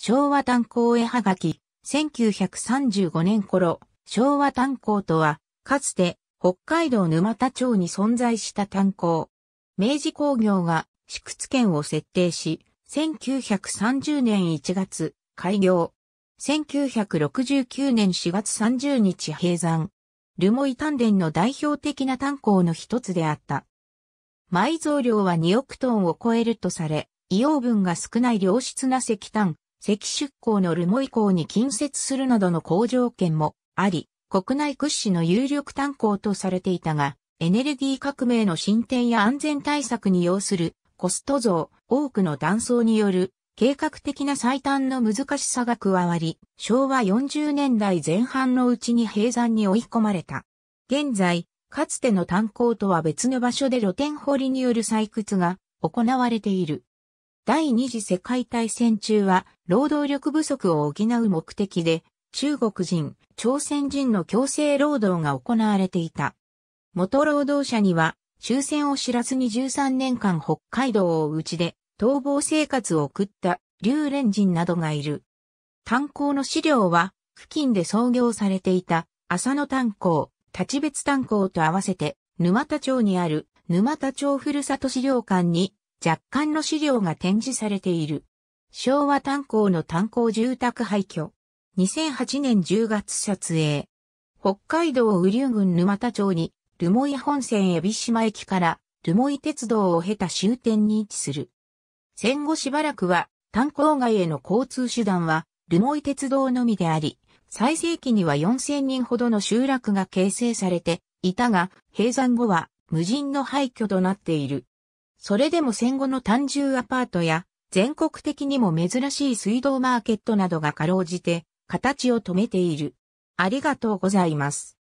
昭和炭鉱絵はがき、1935年頃、昭和炭鉱とは、かつて、北海道沼田町に存在した炭鉱。明治工業が、市屈県を設定し、1930年1月、開業。1969年4月30日閉山。留萌炭田の代表的な炭鉱の一つであった。埋蔵量は2億トンを超えるとされ、硫黄分が少ない良質な石炭、赤出港の留萌港に近接するなどの好条件もあり、国内屈指の有力炭鉱とされていたが、エネルギー革命の進展や安全対策に要するコスト増、多くの断層による計画的な採短の難しさが加わり、昭和40年代前半のうちに閉山に追い込まれた。現在、かつての炭鉱とは別の場所で露天掘りによる採掘が行われている。第二次世界大戦中は労働力不足を補う目的で中国人、朝鮮人の強制労働が行われていた。元労働者には終戦を知らずに13年間北海道を打ちで逃亡生活を送った竜連人などがいる。炭鉱の資料は付近で創業されていた浅野炭鉱、立別炭鉱と合わせて沼田町にある沼田町ふるさと資料館に若干の資料が展示されている。昭和炭鉱の炭鉱住宅廃墟。2008年10月撮影。北海道雨竜郡沼田町に、留萌本線海老島駅から留萌鉄道を経た終点に位置する。戦後しばらくは炭鉱街への交通手段は留萌鉄道のみであり、最盛期には4000人ほどの集落が形成されていたが、閉山後は無人の廃墟となっている。それでも戦後の単純アパートや、全国的にも珍しい水道マーケットなどがかろうじて、形を止めている。ありがとうございます。